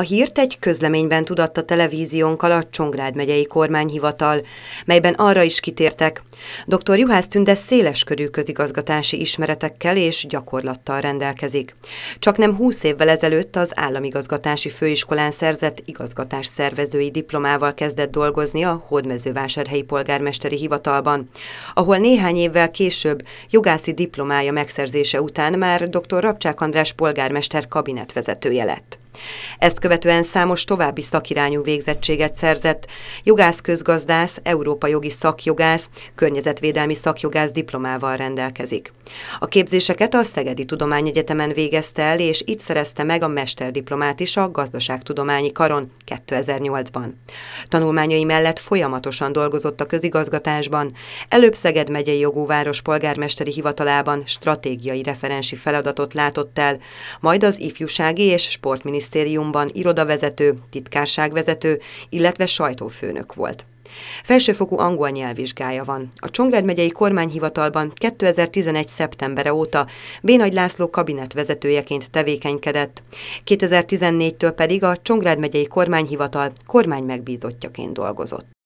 A hírt egy közleményben tudatta televíziónkkal a Csongrád megyei kormányhivatal, melyben arra is kitértek. Dr. Juhász Tünde körű közigazgatási ismeretekkel és gyakorlattal rendelkezik. Csak nem 20 évvel ezelőtt az államigazgatási főiskolán szerzett igazgatás szervezői diplomával kezdett dolgozni a Hódmezővásárhelyi polgármesteri hivatalban, ahol néhány évvel később jogászi diplomája megszerzése után már dr. Rabcsák András polgármester kabinetvezetője lett. Ezt követően számos további szakirányú végzettséget szerzett, jogász közgazdász, Európa jogi szakjogász, környezetvédelmi szakjogász diplomával rendelkezik. A képzéseket a Szegedi Tudományegyetemen végezte el, és itt szerezte meg a mesterdiplomát is a gazdaságtudományi karon 2008-ban. Tanulmányai mellett folyamatosan dolgozott a közigazgatásban, előbb Szeged megyei jogúváros polgármesteri hivatalában stratégiai referensi feladatot látott el, majd az ifjúsági és sportminiszter minisztériumban irodavezető, titkárságvezető, illetve sajtófőnök volt. Felsőfokú angol nyelvvizsgája van. A Csongrád megyei kormányhivatalban 2011. szeptembere óta Nagy László kabinetvezetőjeként tevékenykedett, 2014-től pedig a Csongrád megyei kormányhivatal kormány megbízottjaként dolgozott.